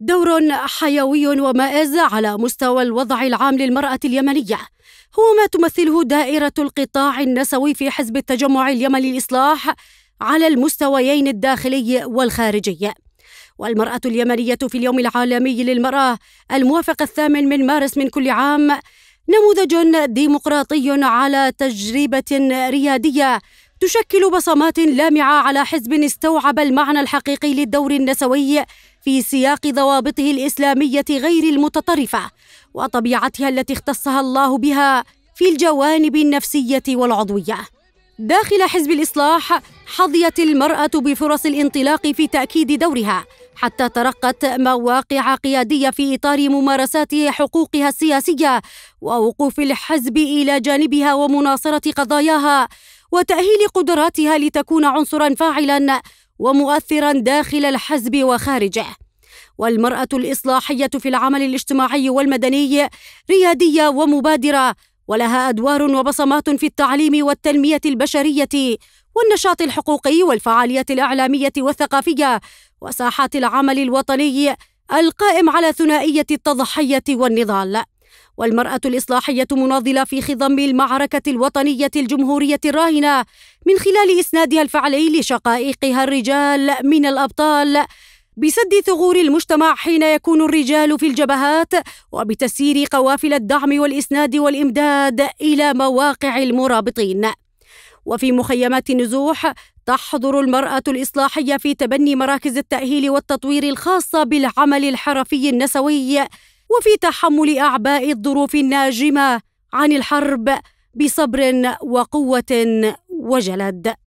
دور حيوي ومائز على مستوى الوضع العام للمرأة اليمنية هو ما تمثله دائرة القطاع النسوي في حزب التجمع اليمني للإصلاح على المستويين الداخلي والخارجي والمرأة اليمنية في اليوم العالمي للمرأة الموافق الثامن من مارس من كل عام نموذج ديمقراطي على تجربة ريادية تشكل بصمات لامعة على حزب استوعب المعنى الحقيقي للدور النسوي في سياق ضوابطه الإسلامية غير المتطرفة وطبيعتها التي اختصها الله بها في الجوانب النفسية والعضوية. داخل حزب الإصلاح حظيت المرأة بفرص الانطلاق في تأكيد دورها حتى ترقت مواقع قيادية في إطار ممارسات حقوقها السياسية ووقوف الحزب إلى جانبها ومناصرة قضاياها وتأهيل قدراتها لتكون عنصرا فاعلا ومؤثرا داخل الحزب وخارجه والمرأة الإصلاحية في العمل الاجتماعي والمدني ريادية ومبادرة ولها أدوار وبصمات في التعليم والتنمية البشرية والنشاط الحقوقي والفعاليات الإعلامية والثقافية وساحات العمل الوطني القائم على ثنائية التضحية والنضال والمرأة الإصلاحية مناضلة في خضم المعركة الوطنية الجمهورية الراهنة من خلال إسنادها الفعلي لشقائقها الرجال من الأبطال بسد ثغور المجتمع حين يكون الرجال في الجبهات وبتسيير قوافل الدعم والإسناد والإمداد إلى مواقع المرابطين وفي مخيمات النزوح تحضر المرأة الإصلاحية في تبني مراكز التأهيل والتطوير الخاصة بالعمل الحرفي النسوي وفي تحمل اعباء الظروف الناجمه عن الحرب بصبر وقوه وجلد